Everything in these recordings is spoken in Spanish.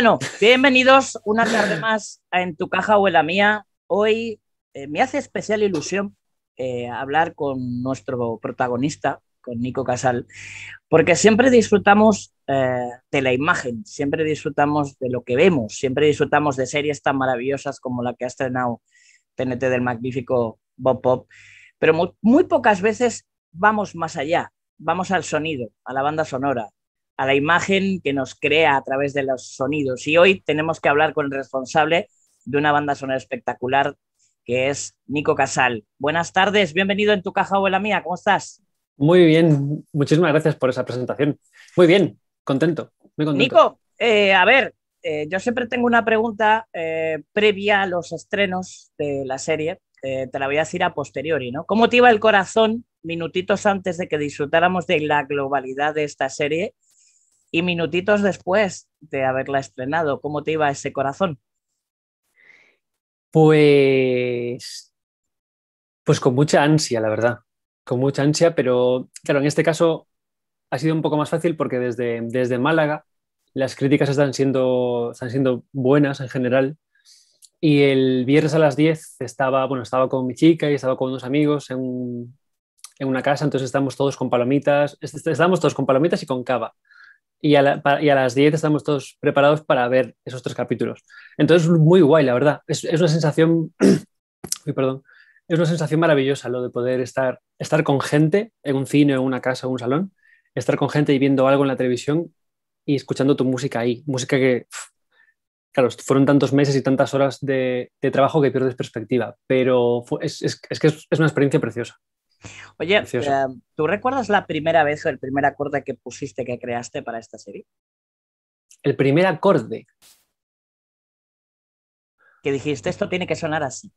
Bueno, bienvenidos una tarde más a En tu caja o en la mía. Hoy eh, me hace especial ilusión eh, hablar con nuestro protagonista, con Nico Casal, porque siempre disfrutamos eh, de la imagen, siempre disfrutamos de lo que vemos, siempre disfrutamos de series tan maravillosas como la que ha estrenado TNT del magnífico Bob Pop, pero muy pocas veces vamos más allá, vamos al sonido, a la banda sonora, a la imagen que nos crea a través de los sonidos. Y hoy tenemos que hablar con el responsable de una banda sonora espectacular que es Nico Casal. Buenas tardes, bienvenido en tu caja abuela mía, ¿cómo estás? Muy bien, muchísimas gracias por esa presentación. Muy bien, contento. Nico, eh, a ver, eh, yo siempre tengo una pregunta eh, previa a los estrenos de la serie, te la voy a decir a posteriori, ¿no? ¿Cómo te iba el corazón minutitos antes de que disfrutáramos de la globalidad de esta serie? y minutitos después de haberla estrenado, ¿cómo te iba ese corazón? Pues, pues con mucha ansia, la verdad, con mucha ansia, pero claro, en este caso ha sido un poco más fácil porque desde, desde Málaga las críticas están siendo, están siendo buenas en general. Y el viernes a las 10 estaba, bueno, estaba con mi chica y estaba con unos amigos en, una casa, entonces estábamos todos con palomitas, estábamos todos con palomitas y con cava y a, las 10 estamos todos preparados para ver esos tres capítulos. Entonces, muy guay, la verdad. Es, una sensación, perdón, es una sensación maravillosa lo de poder estar, estar con gente en un cine, en una casa, en un salón, estar con gente y viendo algo en la televisión y escuchando tu música ahí. Música que, claro, fueron tantos meses y tantas horas de, trabajo que pierdes perspectiva, pero es que es una experiencia preciosa. Oye, eh, ¿tú recuerdas la primera vez o el primer acorde que pusiste, que creaste para esta serie? El primer acorde. Que dijiste, esto tiene que sonar así.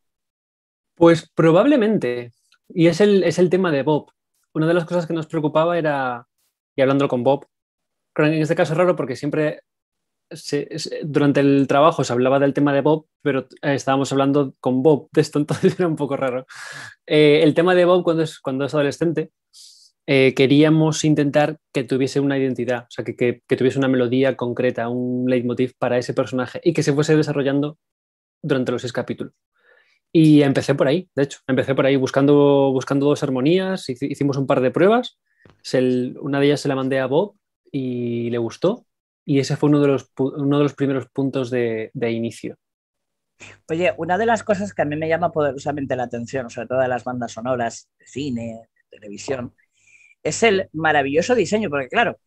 Pues probablemente. Y es el, es el tema de Bob. Una de las cosas que nos preocupaba era, y hablando con Bob, en este caso es raro porque siempre eh, durante el trabajo se hablaba del tema de Bob, pero eh, estábamos hablando con Bob de esto, entonces era un poco raro. Eh, el tema de Bob cuando es, cuando es adolescente, queríamos intentar que tuviese una identidad, o sea, que, tuviese una melodía concreta, un leitmotiv para ese personaje y que se fuese desarrollando durante los seis capítulos. Y empecé por ahí, de hecho, empecé por ahí buscando, buscando dos armonías, hicimos un par de pruebas, una de ellas se la mandé a Bob y le gustó y ese fue uno de los, uno de los primeros puntos de, inicio. Oye, una de las cosas que a mí me llama poderosamente la atención, sobre todo de las bandas sonoras, de cine, televisión, es el maravilloso diseño, porque claro,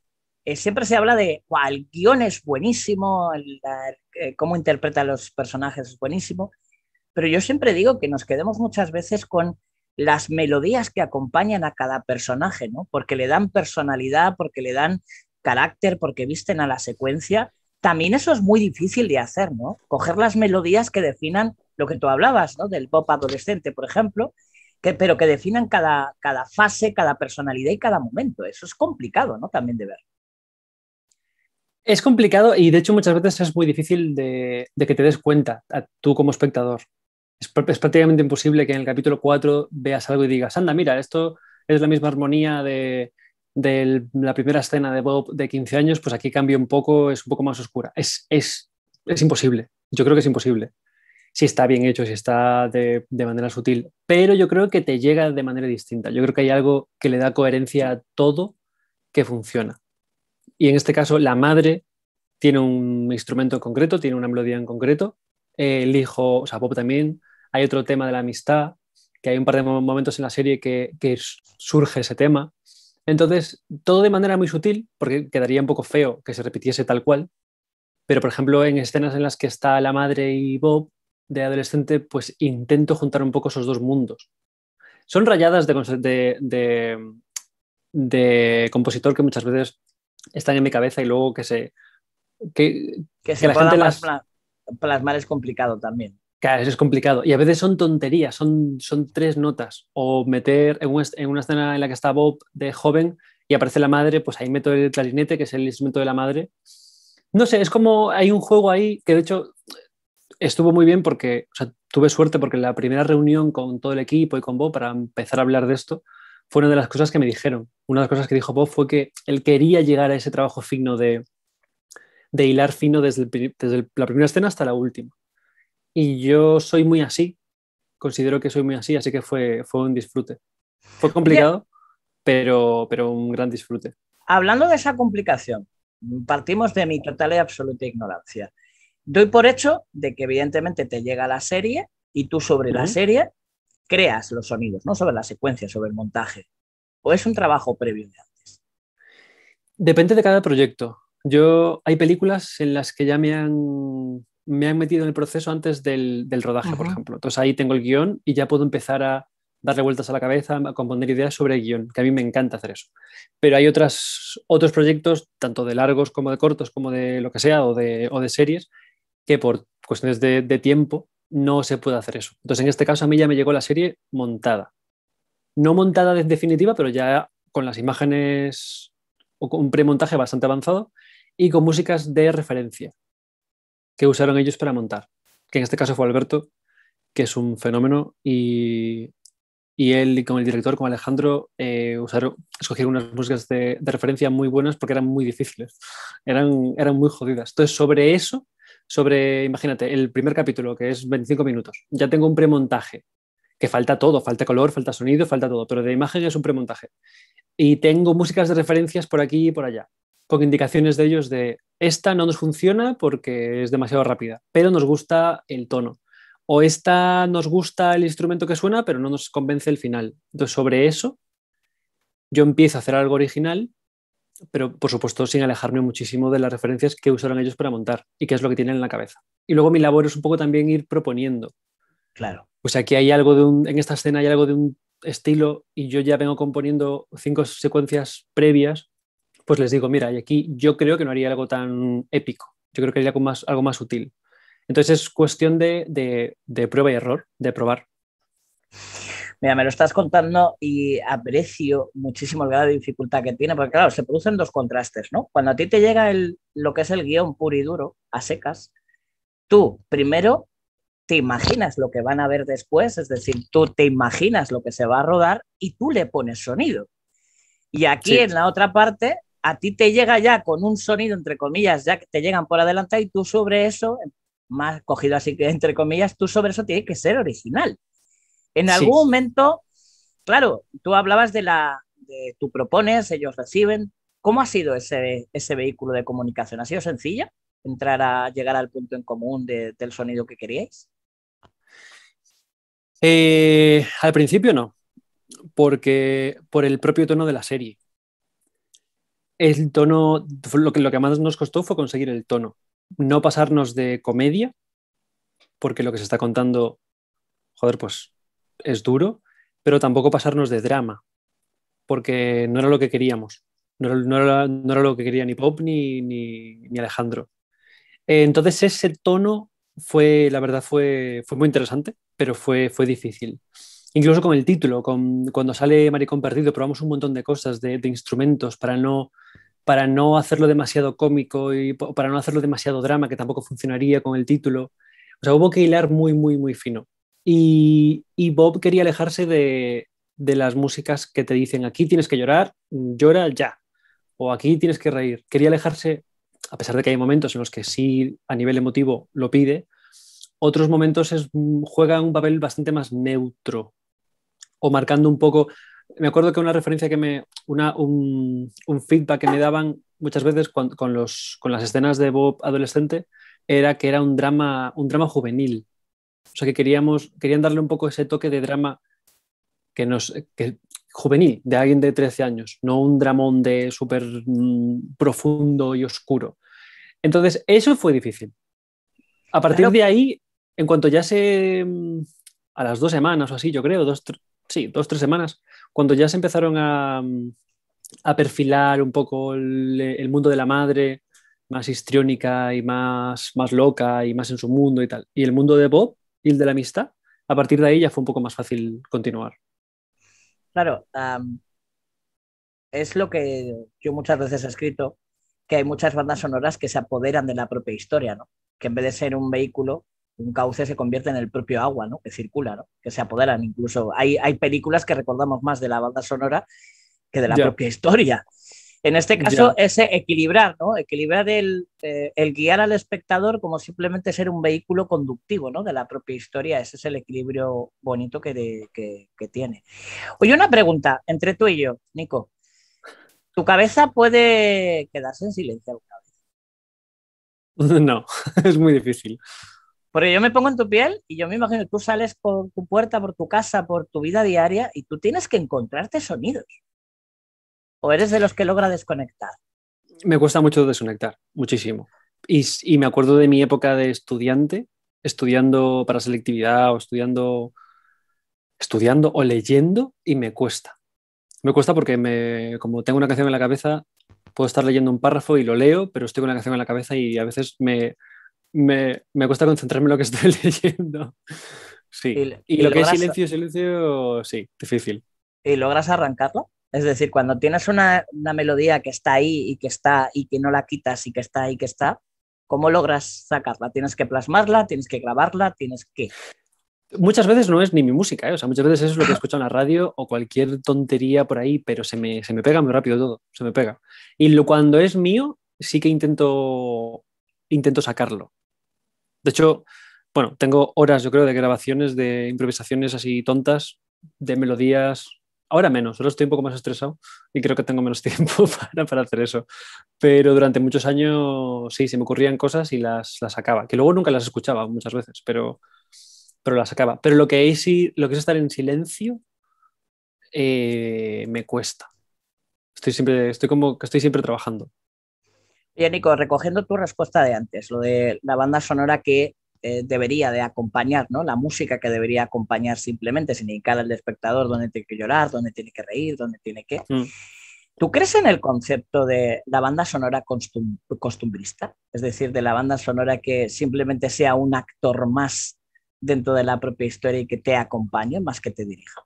eh, siempre se habla de, el guión es buenísimo, eh, cómo interpreta los personajes es buenísimo, pero yo siempre digo que nos quedemos muchas veces con las melodías que acompañan a cada personaje, Porque le dan personalidad, porque le dan carácter, porque visten a la secuencia, también eso es muy difícil de hacer, ¿no? Coger las melodías que definan lo que tú hablabas, ¿no? Del pop adolescente, por ejemplo, que, pero que definan cada, cada fase, cada personalidad y cada momento. Eso es complicado, ¿no? También de ver. Es complicado y de hecho muchas veces es muy difícil de, que te des cuenta, tú como espectador. es, prácticamente imposible que en el capítulo 4 veas algo y digas, anda, mira, esto es la misma armonía de, de la primera escena de Bob de 15 años, pues aquí cambia un poco, es un poco más oscura. Es, imposible, yo creo que es imposible. Si está bien hecho, si está de, manera sutil, pero yo creo que te llega de manera distinta. Yo creo que hay algo que le da coherencia a todo que funciona. Y en este caso, la madre tiene un instrumento en concreto, tiene una melodía en concreto, el hijo, o sea, Bob también, hay otro tema de la amistad, que hay un par de momentos en la serie que surge ese tema, entonces, todo de manera muy sutil, porque quedaría un poco feo que se repitiese tal cual, pero por ejemplo, en escenas en las que está la madre y Bob de adolescente, pues intento juntar un poco esos dos mundos. Son rayadas de, compositor que muchas veces están en mi cabeza y luego que se... Que, se las... plasmar es complicado también. Claro, eso es complicado. Y a veces son tonterías, son, son tres notas. O meter en, en una, escena en la que está Bob de joven y aparece la madre, pues ahí meto el clarinete, que es el instrumento de la madre. No sé, es como hay un juego ahí que de hecho estuvo muy bien porque o sea, tuve suerte porque la primera reunión con todo el equipo y con Bob para empezar a hablar de esto fue una de las cosas que me dijeron. Una de las cosas que dijo Bob fue que él quería llegar a ese trabajo fino de, de hilar fino desde, desde la primera escena hasta la última. Y yo soy muy así, considero que soy muy así, así que fue, fue un disfrute. Fue complicado, pero, pero un gran disfrute. Hablando de esa complicación, partimos de mi total y absoluta ignorancia. Doy por hecho de que evidentemente te llega la serie y tú sobre la serie creas los sonidos, no sobre la secuencia, sobre el montaje. ¿O es un trabajo previo de antes? Depende de cada proyecto. Yo hay películas en las que ya me han me han metido en el proceso antes del, rodaje, por ejemplo. Entonces ahí tengo el guión y ya puedo empezar a darle vueltas a la cabeza, a componer ideas sobre el guión, que a mí me encanta hacer eso. Pero hay otras, otros proyectos, tanto de largos como de cortos, como de lo que sea, o de, series, que por cuestiones de, de tiempo no se puede hacer eso. Entonces en este caso a mí ya me llegó la serie montada. No montada en definitiva, pero ya con las imágenes o con un premontaje bastante avanzado y con músicas de referencia que usaron ellos para montar, que en este caso fue Alberto, que es un fenómeno, y, él y él con el director, con Alejandro, eh, usaron, escogieron unas músicas de, referencia muy buenas porque eran muy difíciles, eran, eran muy jodidas. Entonces, sobre eso, sobre, imagínate, el primer capítulo, que es 25 minutos, ya tengo un premontaje, que falta todo, falta color, falta sonido, falta todo, pero de imagen es un premontaje. Y tengo músicas de referencias por aquí y por allá con indicaciones de ellos de esta no nos funciona porque es demasiado rápida, pero nos gusta el tono. O esta nos gusta el instrumento que suena, pero no nos convence el final. Entonces, sobre eso, yo empiezo a hacer algo original, pero por supuesto sin alejarme muchísimo de las referencias que usaron ellos para montar y qué es lo que tienen en la cabeza. Y luego mi labor es un poco también ir proponiendo. Claro. Pues aquí hay algo de un, en esta escena hay algo de un estilo y yo ya vengo componiendo cinco secuencias previas pues les digo, mira, y aquí yo creo que no haría algo tan épico, yo creo que haría algo más, útil. Entonces es cuestión de, prueba y error, de probar. Mira, me lo estás contando y aprecio muchísimo el grado dificultad que tiene, porque claro, se producen dos contrastes, ¿no? Cuando a ti te llega el, lo que es el guión puro y duro, a secas, tú primero te imaginas lo que van a ver después, es decir, tú te imaginas lo que se va a rodar y tú le pones sonido. Y aquí en la otra parte a ti te llega ya con un sonido, entre comillas, ya que te llegan por adelante y tú sobre eso, más cogido así que entre comillas, tú sobre eso tienes que ser original. En algún momento, claro, tú hablabas de la, de, tú propones, ellos reciben. ¿Cómo ha sido ese, ese vehículo de comunicación? ¿Ha sido sencilla entrar a llegar al punto en común del sonido que queríais? Eh, al principio no, porque por el propio tono de la serie el tono, lo que, más nos costó fue conseguir el tono, no pasarnos de comedia, porque lo que se está contando, joder, pues es duro, pero tampoco pasarnos de drama, porque no era lo que queríamos, no era, lo que quería ni Pop ni, Alejandro. entonces ese tono fue, la verdad, fue, muy interesante, pero fue, fue difícil incluso con el título, cuando sale Maricón Perdido, probamos un montón de cosas, de, instrumentos para no, para no hacerlo demasiado cómico y para no hacerlo demasiado drama, que tampoco funcionaría con el título. O sea, hubo que hilar muy, muy, muy fino. Y, y Bob quería alejarse de, de las músicas que te dicen aquí tienes que llorar, llora ya, o aquí tienes que reír. Quería alejarse, a pesar de que hay momentos en los que sí, a nivel emotivo, lo pide, otros momentos es, mm, juega un papel bastante más neutro o marcando un poco. Me acuerdo que una referencia que me, una, un, feedback que me daban muchas veces con, los, con las escenas de Bob adolescente era que era un drama, un drama juvenil. O sea que queríamos, querían darle un poco ese toque de drama que nos, que, juvenil, de alguien de 13 años, no un dramón de súper mm, profundo y oscuro. Entonces, eso fue difícil. A partir de ahí en cuanto ya se, a las dos semanas o así, yo creo, dos, sí, dos, tres semanas, cuando ya se empezaron a, perfilar un poco el, mundo de la madre, más histriónica y más, más loca y más en su mundo y tal, y el mundo de Bob y el de la amistad, a partir de ahí ya fue un poco más fácil continuar. Claro, es lo que yo muchas veces he escrito, que hay muchas bandas sonoras que se apoderan de la propia historia, que en vez de ser un vehículo un cauce se convierte en el propio agua, ¿no? Que circula, Que se apoderan. Incluso hay, películas que recordamos más de la banda sonora que de la propia historia. En este caso, ese equilibrar, ¿no? Equilibrar eh, el, guiar al espectador como simplemente ser un vehículo conductivo, De la propia historia. Ese es el equilibrio bonito que, que tiene. Oye, una pregunta entre tú y yo, Nico. ¿Tu cabeza puede quedarse en silencio alguna vez? No, es muy difícil. Porque yo me pongo en tu piel y yo me imagino que tú sales por tu puerta, por tu casa, por tu vida diaria y tú tienes que encontrarte sonidos. ¿O eres de los que logra desconectar? Me cuesta mucho desconectar, muchísimo. Y, me acuerdo de mi época de estudiante, estudiando para selectividad o estudiando, estudiando o leyendo y me cuesta. Me cuesta porque como tengo una canción en la cabeza, puedo estar leyendo un párrafo y lo leo, pero estoy con la canción en la cabeza y a veces me, me, cuesta concentrarme en lo que estoy leyendo. Sí. Y, lo que es silencio, silencio, sí, difícil. ¿Y logras arrancarlo? Es decir, cuando tienes una, melodía que está ahí y que está y que no la quitas y que está y que está, ¿cómo logras sacarla? ¿Tienes que plasmarla? ¿Tienes que grabarla? ¿Tienes que...? Muchas veces no es ni mi música, ¿eh? o sea, muchas veces eso es lo que ah. escucho en la radio o cualquier tontería por ahí, pero se me, pega muy rápido todo, se me pega. Y lo, cuando es mío, sí que intento, intento sacarlo. De hecho, bueno, tengo horas, yo creo, de grabaciones, de improvisaciones así tontas, de melodías. Ahora menos, ahora estoy un poco más estresado y creo que tengo menos tiempo para, hacer eso. Pero durante muchos años sí, se me ocurrían cosas y las, las sacaba, que luego nunca las escuchaba muchas veces, pero, pero las sacaba. Pero lo que, es, lo que es estar en silencio eh, me cuesta. Estoy siempre, estoy como que estoy siempre trabajando. Y Nico, recogiendo tu respuesta de antes, lo de la banda sonora que eh, debería de acompañar, ¿no? La música que debería acompañar simplemente, sin indicar al espectador dónde tiene que llorar, dónde tiene que reír, dónde tiene que... Mm. ¿Tú crees en el concepto de la banda sonora costumbrista? Es decir, de la banda sonora que simplemente sea un actor más dentro de la propia historia y que te acompañe más que te dirija.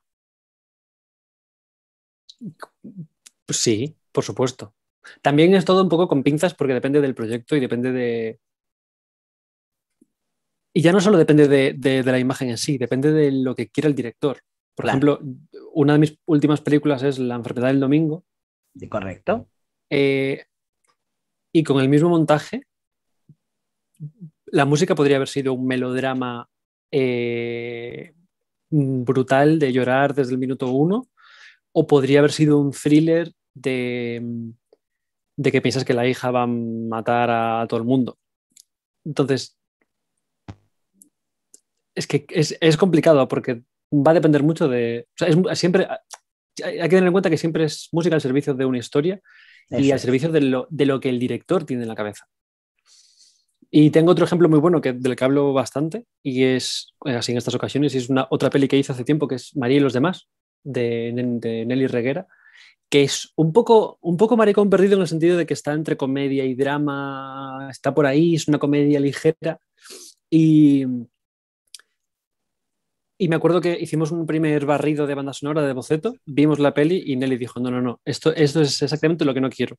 Pues sí, por supuesto. También es todo un poco con pinzas porque depende del proyecto y depende de... Y ya no solo depende de, la imagen en sí, depende de lo que quiera el director. Por ejemplo, una de mis últimas películas es La enfermedad del domingo. correcto. Eh, y con el mismo montaje, la música podría haber sido un melodrama eh, brutal de llorar desde el minuto uno, o podría haber sido un thriller de de que piensas que la hija va a matar a todo el mundo. Entonces, es que es, complicado porque va a depender mucho de... siempre, hay que tener en cuenta que siempre es música al servicio de una historia y al servicio de lo, de lo, que el director tiene en la cabeza. Y tengo otro ejemplo muy bueno que, del que hablo bastante y es, eh, así en estas ocasiones, es una, otra peli que hice hace tiempo que es María y los demás, de Nelly Reguera, que es un poco, un poco maricón perdido en el sentido de que está entre comedia y drama, está por ahí, es una comedia ligera. Y, y me acuerdo que hicimos un primer barrido de banda sonora de boceto, vimos la peli y Nelly dijo, no, no, no, esto, esto es exactamente lo que no quiero,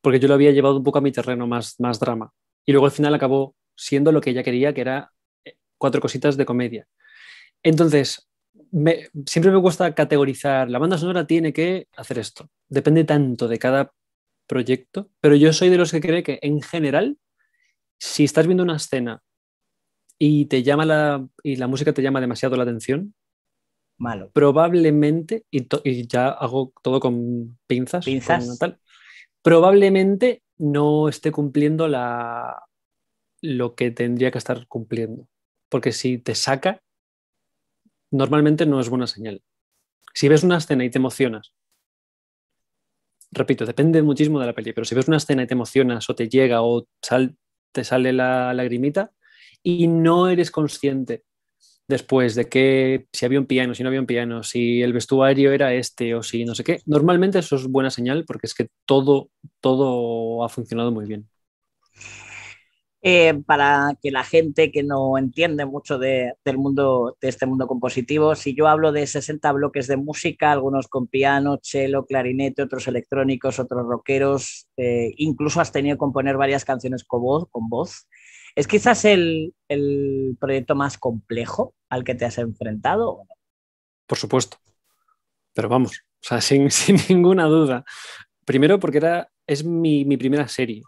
porque yo lo había llevado un poco a mi terreno más, más drama. Y luego al final acabó siendo lo que ella quería, que era eh, cuatro cositas de comedia. Entonces, siempre me cuesta categorizar. La banda sonora tiene que hacer esto. Depende tanto de cada proyecto, pero yo soy de los que cree que en general, si estás viendo una escena y te llama la, y la música te llama demasiado la atención, malo. Probablemente, y, ya hago todo con pinzas, probablemente no esté cumpliendo la, lo que tendría que estar cumpliendo. Porque si te saca, normalmente no es buena señal. Si ves una escena y te emocionas, repito, depende muchísimo de la peli, pero si ves una escena y te emocionas o te llega o te sale la lagrimita y no eres consciente después de que si había un piano, si no había un piano, si el vestuario era este o si no sé qué, normalmente eso es buena señal porque es que todo, todo ha funcionado muy bien. Eh, para que la gente que no entiende mucho de, del mundo, de este mundo compositivo, si yo hablo de 60 bloques de música, algunos con piano, cello, clarinete, otros electrónicos, otros rockeros, eh, incluso has tenido que componer varias canciones con voz, con voz. ¿es quizás el, proyecto más complejo al que te has enfrentado? Por supuesto, pero vamos, sin, ninguna duda. Primero porque era, es mi primera serie,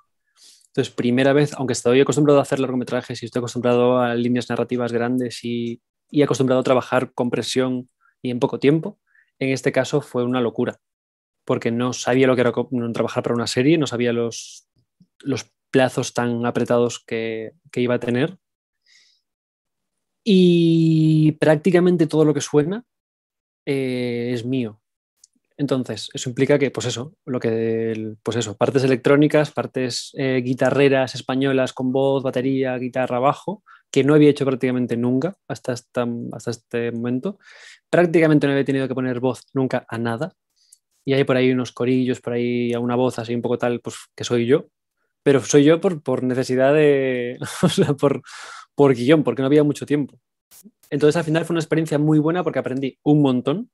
entonces, primera vez, aunque estoy acostumbrado a hacer largometrajes y estoy acostumbrado a líneas narrativas grandes y, acostumbrado a trabajar con presión y en poco tiempo, en este caso fue una locura, porque no sabía lo que era trabajar para una serie, no sabía los, los plazos tan apretados que, iba a tener. Y prácticamente todo lo que suena eh, es mío. Entonces, eso implica que, pues eso, lo que, pues eso, partes electrónicas, partes eh, guitarreras españolas con voz, batería, guitarra, bajo, que no había hecho prácticamente nunca hasta, hasta, este momento. Prácticamente no había tenido que poner voz nunca a nada. Y hay por ahí unos corillos, por ahí a una voz así un poco tal, pues que soy yo. Pero soy yo por, necesidad de, o sea, por, por guión, porque no había mucho tiempo. Entonces al final fue una experiencia muy buena porque aprendí un montón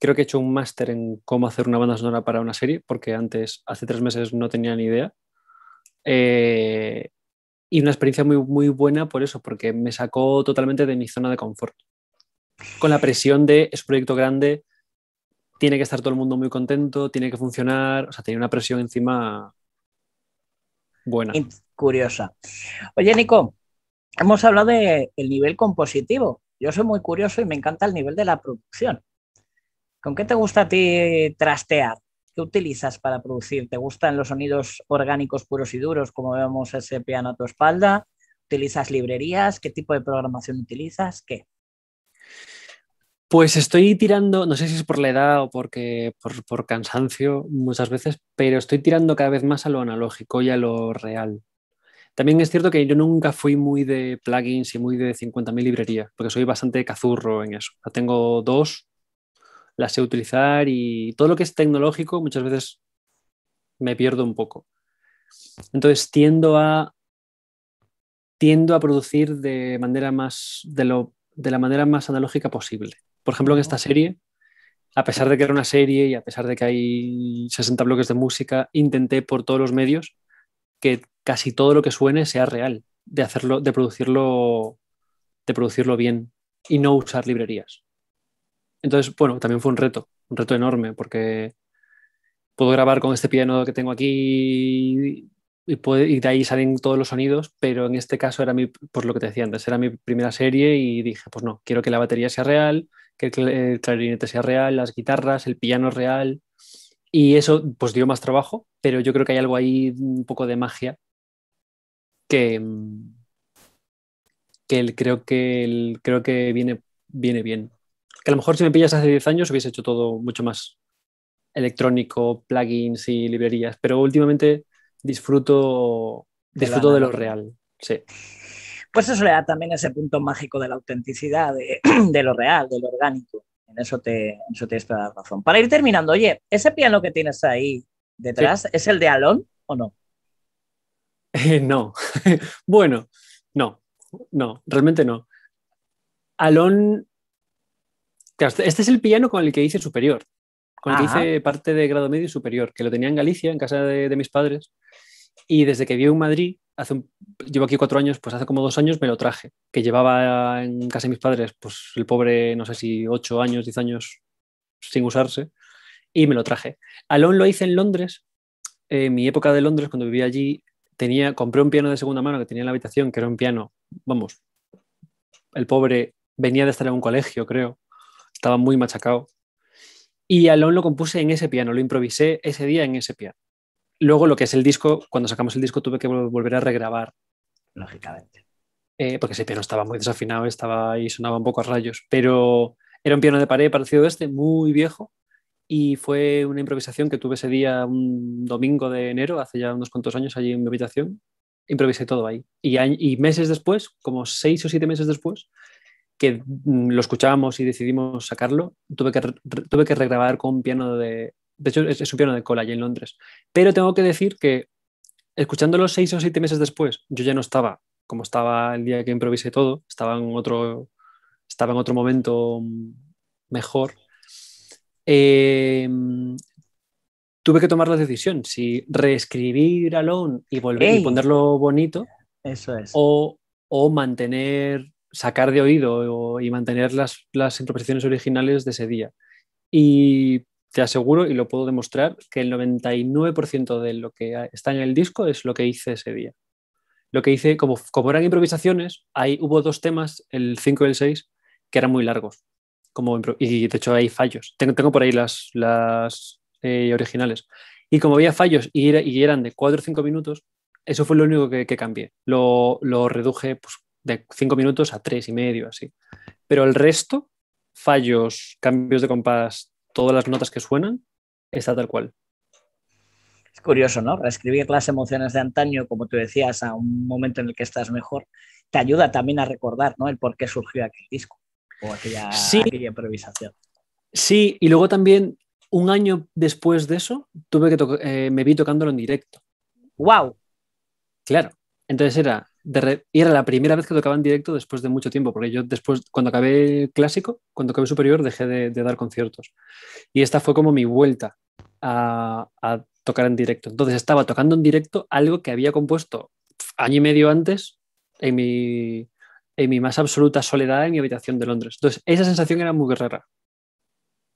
Creo que he hecho un máster en cómo hacer una banda sonora para una serie, porque antes, hace tres meses, no tenía ni idea. Eh, y una experiencia muy, muy buena por eso, porque me sacó totalmente de mi zona de confort. Con la presión de es un proyecto grande, tiene que estar todo el mundo muy contento, tiene que funcionar, o sea, tenía una presión encima buena. Curiosa. Oye, Nico, hemos hablado del nivel compositivo. Yo soy muy curioso y me encanta el nivel de la producción. ¿Con qué te gusta a ti trastear? ¿Qué utilizas para producir? ¿Te gustan los sonidos orgánicos puros y duros, como vemos ese piano a tu espalda? ¿Utilizas librerías? ¿Qué tipo de programación utilizas? ¿Qué? Pues estoy tirando, no sé si es por la edad o porque por, por, cansancio muchas veces, pero estoy tirando cada vez más a lo analógico y a lo real. También es cierto que yo nunca fui muy de plugins y muy de 50.000 librerías, porque soy bastante cazurro en eso. tengo dos las sé utilizar y todo lo que es tecnológico muchas veces me pierdo un poco. Entonces tiendo a tiendo a producir de manera más de, lo, de la manera más analógica posible. Por ejemplo, en esta serie, a pesar de que era una serie y a pesar de que hay 60 bloques de música, intenté por todos los medios que casi todo lo que suene sea real, de hacerlo, de producirlo, de producirlo bien y no usar librerías. Entonces, bueno, también fue un reto, un reto enorme, porque puedo grabar con este piano que tengo aquí y, de ahí salen todos los sonidos, pero en este caso era mi, por pues lo que te decía antes, era mi primera serie y dije, pues no, quiero que la batería sea real, que el, clarinete sea real, las guitarras, el piano real. Y eso pues dio más trabajo, pero yo creo que hay algo ahí un poco de magia que, mm, que creo que creo que viene, viene bien a lo mejor si me pillas hace 10 años hubiese hecho todo mucho más electrónico, plugins y librerías, pero últimamente disfruto, de, lo real. Sí. Pues eso le da también ese punto mágico de la autenticidad, de, lo real, de lo orgánico. En eso te, en la razón. Para ir terminando, oye, ese piano que tienes ahí detrás, ¿es el de Alon o no? Eh, no. bueno, no, no, realmente no. Alon este, este es el piano con el que hice superior, con el que hice parte de grado medio y superior, que lo tenía en Galicia, en casa de, mis padres. Y desde que vivo en Madrid, hace llevo aquí cuatro años, pues hace como dos años me lo traje, que llevaba en casa de mis padres, pues el pobre, no sé si ocho años, diez años sin usarse, y me lo traje. Alón lo hice en Londres, en mi época de Londres, cuando vivía allí, tenía, compré un piano de segunda mano que tenía en la habitación, que era un piano, vamos, el pobre venía de estar en un colegio, creo, estaba muy machacado. Y Alon lo compuse en ese piano, lo improvisé ese día en ese piano. Luego lo que es el disco, cuando sacamos el disco tuve que volver a regrabar. Lógicamente. Eh, porque ese piano estaba muy desafinado, estaba y sonaba un poco a rayos, pero era un piano de pared parecido a este, muy viejo, y fue una improvisación que tuve ese día, un domingo de enero, hace ya unos cuantos años, allí en mi habitación. Improvisé todo ahí. y meses después, como seis o siete meses después, que mm, lo escuchábamos y decidimos sacarlo, tuve que, tuve que regrabar con un piano de... De hecho, es, un piano de cola allí en Londres. Pero tengo que decir que escuchándolo seis o siete meses después, yo ya no estaba como estaba el día que improvisé todo, estaba en otro, estaba en otro momento mejor. Em, tuve que tomar la decisión si reescribir Alone y volver y ponerlo bonito. Eso es. O, o mantener sacar de oído y mantener las, improvisaciones originales de ese día. Y te aseguro, y lo puedo demostrar, que el 99% de lo que está en el disco es lo que hice ese día. Lo que hice, como, como eran improvisaciones, ahí hubo dos temas, el 5 y el 6, que eran muy largos. Como, y de hecho hay fallos. Tengo, por ahí las, las eh, originales. Y como había fallos y, y eran de 4 o 5 minutos, eso fue lo único que, que cambié. Lo, reduje pues, de cinco minutos a tres y medio, así. Pero el resto, fallos, cambios de compás, todas las notas que suenan, está tal cual. Es curioso, ¿no? Reescribir las emociones de antaño, como tú decías, a un momento en el que estás mejor, te ayuda también a recordar, ¿no? El por qué surgió aquel disco o aquella, sí, improvisación. Sí, y luego también un año después de eso, tuve que eh, me vi tocándolo en directo. ¡Wow! Claro. Entonces era y era la primera vez que tocaba en directo después de mucho tiempo, porque yo después, cuando acabé clásico, cuando acabé superior, dejé de, dar conciertos. Y esta fue como mi vuelta a, tocar en directo. Entonces estaba tocando en directo algo que había compuesto año y medio antes en mi, en mi más absoluta soledad en mi habitación de Londres. Entonces esa sensación era muy guerrera.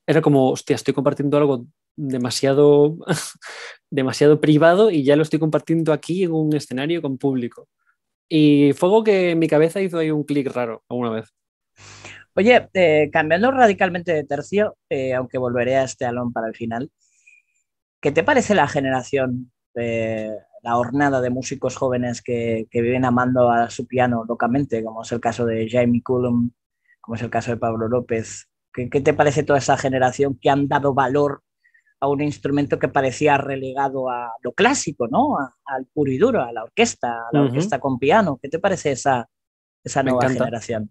Era como, hostia, estoy compartiendo algo demasiado, demasiado privado y ya lo estoy compartiendo aquí en un escenario con público. Y fuego que en mi cabeza hizo ahí un clic raro alguna vez. Oye, eh, cambiando radicalmente de tercio, eh, aunque volveré a este alón para el final, ¿qué te parece la generación, la hornada de músicos jóvenes que, que, viven amando a su piano locamente, como es el caso de Jaime Cullum, como es el caso de Pablo López? ¿Qué, qué te parece toda esa generación que han dado valor a un instrumento que parecía relegado a lo clásico, ¿no? al puro y duro, a la orquesta, a la orquesta con piano. ¿Qué te parece esa, esa nueva Me generación?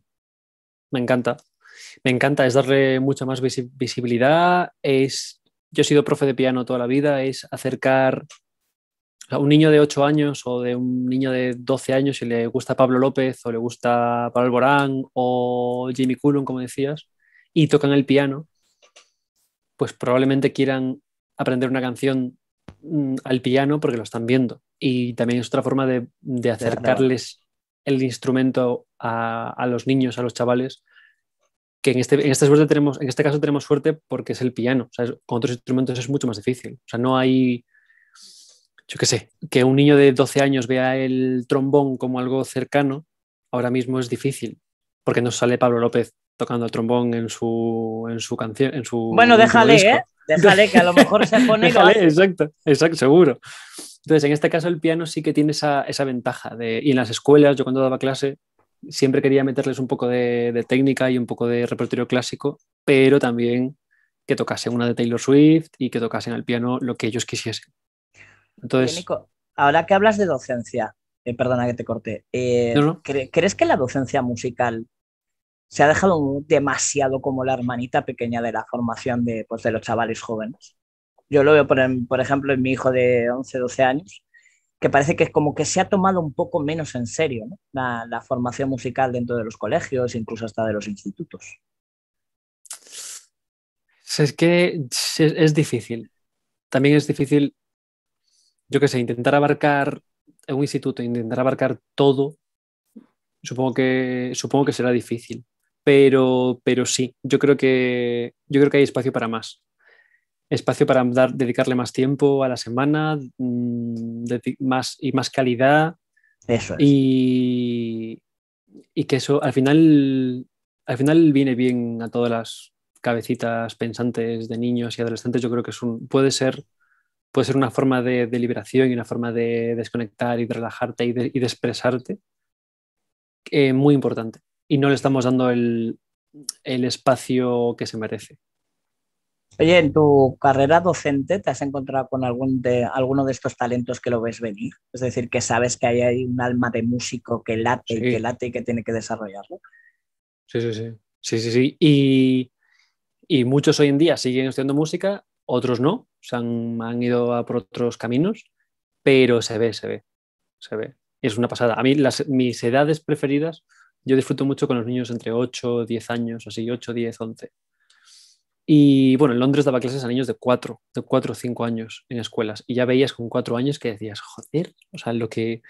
Me encanta. Me encanta, es darle mucha más visibilidad, es... Yo he sido profe de piano toda la vida, es acercar a un niño de 8 años o de un niño de 12 años si le gusta Pablo López o le gusta Pablo Alborán o Jimmy Cullum, como decías, y tocan el piano, pues probablemente quieran aprender una canción mm, al piano porque lo están viendo. Y también es otra forma de, acercarles el instrumento a, los niños, a los chavales, que en este, en este tenemos, en este caso tenemos suerte porque es el piano. con otros instrumentos es mucho más difícil. O sea, no hay, yo qué sé, que un niño de 12 años vea el trombón como algo cercano, ahora mismo es difícil, porque no sale Pablo López tocando el trombón en su, en su canción. En su, bueno, déjale, ¿eh? Déjale, que a lo mejor se pone. exacto, exacto, seguro. Entonces, en este caso, el piano sí que tiene esa, ventaja. y en las escuelas, yo cuando daba clase, siempre quería meterles un poco de, técnica y un poco de repertorio clásico, pero también que tocasen una de Taylor Swift y que tocasen al piano lo que ellos quisiesen. Entonces. ahora que hablas de docencia, eh, perdona que te corté, eh, ¿crees que la docencia musical se ha dejado demasiado como la hermanita pequeña de la formación de, pues, los chavales jóvenes. Yo lo veo, por, em, ejemplo, en mi hijo de 11, 12 años, que parece que es como que se ha tomado un poco menos en serio la, formación musical dentro de los colegios, incluso hasta de los institutos. Pues es que es, difícil. También es difícil, yo qué sé, intentar abarcar en un instituto, intentar abarcar todo, supongo que, supongo que será difícil. Pero, pero sí, yo creo, que, yo creo que hay espacio para más. Espacio para dedicarle más tiempo a la semana mm, más, y más calidad. Eso es. Y, que eso al final, al final viene bien a todas las cabecitas pensantes de niños y adolescentes. Yo creo que es puede ser puede ser una forma de, liberación y una forma de desconectar y de relajarte y de, expresarte eh, muy importante y no le estamos dando el, espacio que se merece. Oye, en tu carrera docente, ¿te has encontrado con algún de, alguno de estos talentos que lo ves venir? Es decir, que sabes que hay un alma de músico que late y que late y que tiene que desarrollarlo. Sí, sí, sí. Y, muchos hoy en día siguen estudiando música, otros no, se han, han, ido por otros caminos, pero se ve, se ve, se ve. es una pasada. A mí las, mis edades preferidas yo disfruto mucho con los niños entre 8, 10 años, así, 8, 10, 11. Y bueno, en Londres daba clases a niños de 4, de 4 o 5 años en escuelas. Y ya veías con 4 años que decías, joder, o sea, lo que,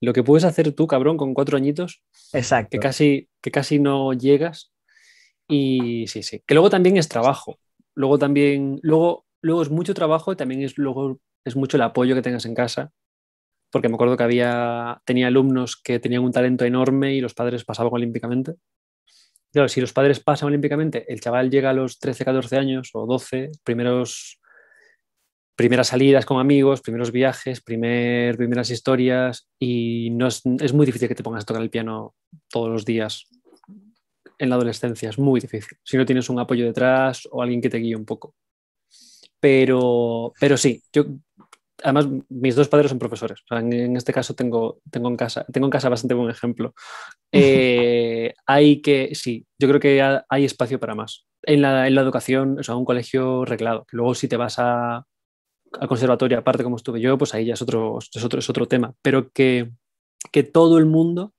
lo que puedes hacer tú, cabrón, con 4 añitos, Exacto. Que, casi, que casi no llegas. Y sí, sí, que luego también es trabajo. Luego también, luego, luego es mucho trabajo y también es, luego es mucho el apoyo que tengas en casa porque me acuerdo que había, tenía alumnos que tenían un talento enorme y los padres pasaban olímpicamente. Claro, si los padres pasan olímpicamente, el chaval llega a los 13, 14 años o 12, primeros, primeras salidas con amigos, primeros viajes, primer, primeras historias y no es, es muy difícil que te pongas a tocar el piano todos los días en la adolescencia, es muy difícil, si no tienes un apoyo detrás o alguien que te guíe un poco. Pero, pero sí, yo además, mis dos padres son profesores. en, este caso tengo, en casa, bastante buen ejemplo. Eh, hay que, sí, yo creo que hay espacio para más. En la, educación, o sea, un colegio reglado, luego si te vas a, conservatorio aparte como estuve yo, pues ahí ya es otro, es otro, es otro tema. Pero que, todo el mundo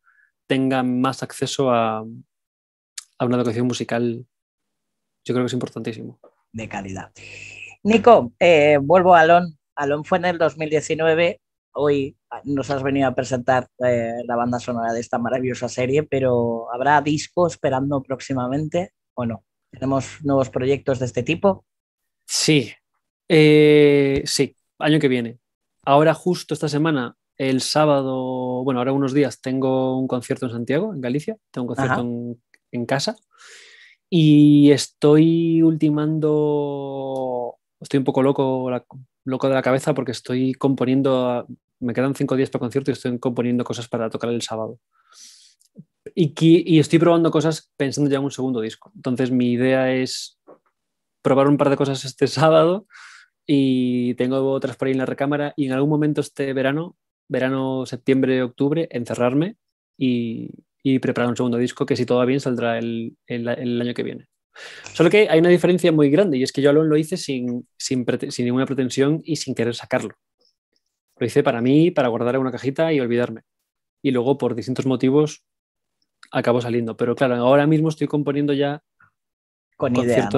tenga más acceso a, una educación musical, yo creo que es importantísimo. De calidad. Nico, eh, vuelvo a Alon Alon fue en el 2019. Hoy ah, nos has venido a presentar eh, la banda sonora de esta maravillosa serie, pero ¿habrá disco esperando próximamente o no? ¿Tenemos nuevos proyectos de este tipo? Sí, eh, sí, año que viene. Ahora justo esta semana, el sábado, bueno, ahora unos días tengo un concierto en Santiago, en Galicia, tengo un concierto en, casa y estoy ultimando, estoy un poco loco loco de la cabeza porque estoy componiendo, me quedan cinco días para concierto y estoy componiendo cosas para tocar el sábado. Y, y estoy probando cosas pensando ya en un segundo disco. Entonces mi idea es probar un par de cosas este sábado y tengo otras por ahí en la recámara y en algún momento este verano, verano, septiembre, octubre, encerrarme y, y preparar un segundo disco que si todo va bien saldrá el, el año que viene. Solo que hay una diferencia muy grande y es que yo lo hice sin, sin, ninguna pretensión y sin querer sacarlo. Lo hice para mí, para guardar en una cajita y olvidarme. Y luego, por distintos motivos, acabo saliendo. Pero claro, ahora mismo estoy componiendo ya con, idea,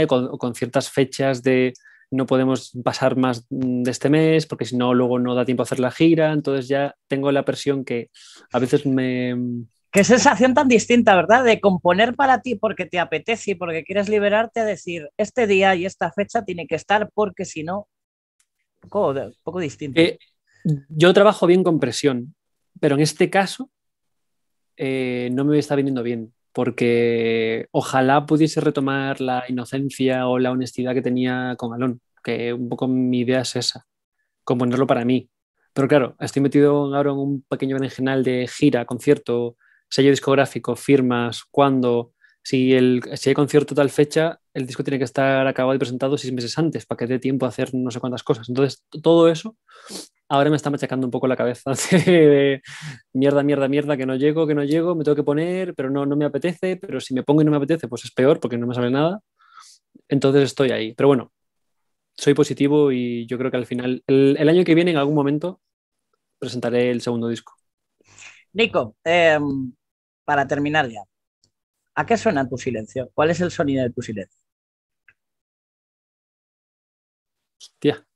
eh, con con ciertas fechas de, no podemos pasar más mm, de este mes porque si no, luego no da tiempo a hacer la gira. Entonces ya tengo la presión que a veces me, Qué sensación tan distinta, ¿verdad? De componer para ti porque te apetece y porque quieres liberarte a decir, este día y esta fecha tiene que estar porque si no, poco, distinto. Eh, yo trabajo bien con presión, pero en este caso eh, no me está viniendo bien porque ojalá pudiese retomar la inocencia o la honestidad que tenía con Alon, que un poco mi idea es esa, componerlo para mí. Pero claro, estoy metido ahora en un pequeño berenjenal de gira, concierto, sello discográfico, firmas, cuándo, si, el, si hay concierto tal fecha, el disco tiene que estar acabado y presentado seis meses antes para que dé tiempo a hacer no sé cuántas cosas. Entonces, todo eso ahora me está machacando un poco la cabeza mierda, mierda, mierda, que no llego, que no llego, me tengo que poner, pero no, no me apetece, pero si me pongo y no me apetece, pues es peor porque no me sale nada. Entonces estoy ahí. Pero bueno, soy positivo y yo creo que al final, el, el año que viene, en algún momento, presentaré el segundo disco. Nico, eh, para terminar ya, ¿a qué suena tu silencio? ¿Cuál es el sonido de tu silencio? Hostia,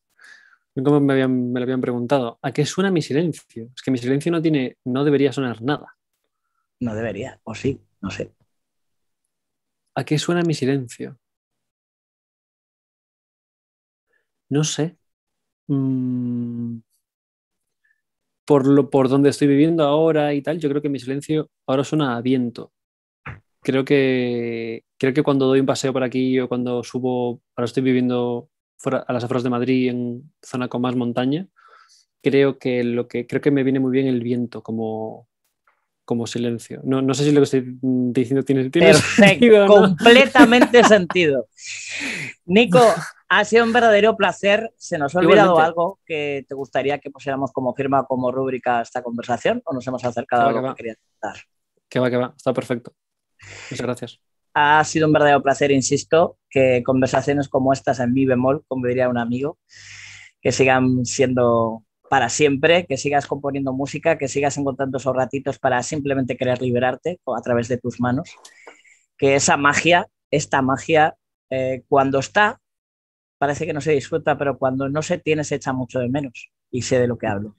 nunca me, lo habían preguntado. ¿A qué suena mi silencio? Es que mi silencio no tiene, no debería sonar nada. No debería, o sí, no sé. ¿A qué suena mi silencio? No sé. Mm, por, lo, por donde estoy viviendo ahora y tal, yo creo que mi silencio ahora suena a viento. Creo que, creo que cuando doy un paseo por aquí o cuando subo, ahora estoy viviendo fuera, a las afueras de Madrid en zona con más montaña, creo que, lo que, creo que me viene muy bien el viento como, como silencio. No, sé si lo que estoy diciendo tiene, tiene Perfecto, Completamente sentido. Nico, ha sido un verdadero placer. ¿Se nos ha olvidado algo que te gustaría que pusiéramos como firma, como rúbrica a esta conversación? ¿O nos hemos acercado a algo que, quería Que va, que va, está perfecto. Muchas gracias. Ha sido un verdadero placer, insisto, que conversaciones como estas en mi bemol, como diría un amigo, que sigan siendo para siempre, que sigas componiendo música, que sigas encontrando esos ratitos para simplemente querer liberarte a través de tus manos, que esa magia, esta magia, eh, cuando está, parece que no se disfruta, pero cuando no se tiene se echa mucho de menos y sé de lo que hablo.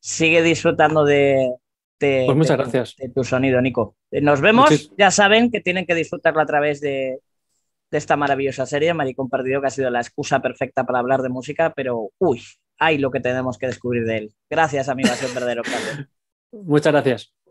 Sigue disfrutando de, pues muchas gracias. tu sonido, Nico. Eh, nos vemos, ya saben que tienen que disfrutarlo a través de, de esta maravillosa serie, Maricón Perdido, que ha sido la excusa perfecta para hablar de música, pero uy, hay lo que tenemos que descubrir de él. Gracias, amiga, verdadero. Muchas gracias.